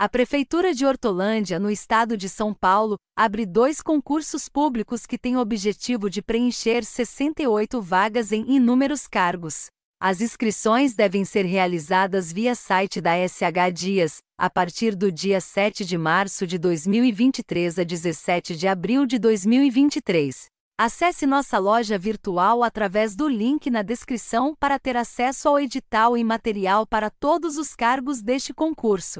A Prefeitura de Hortolândia, no estado de São Paulo, abre dois concursos públicos que têm o objetivo de preencher 68 vagas em inúmeros cargos. As inscrições devem ser realizadas via site da SH Dias, a partir do dia 7 de março de 2023 a 17 de abril de 2023. Acesse nossa loja virtual através do link na descrição para ter acesso ao edital e material para todos os cargos deste concurso.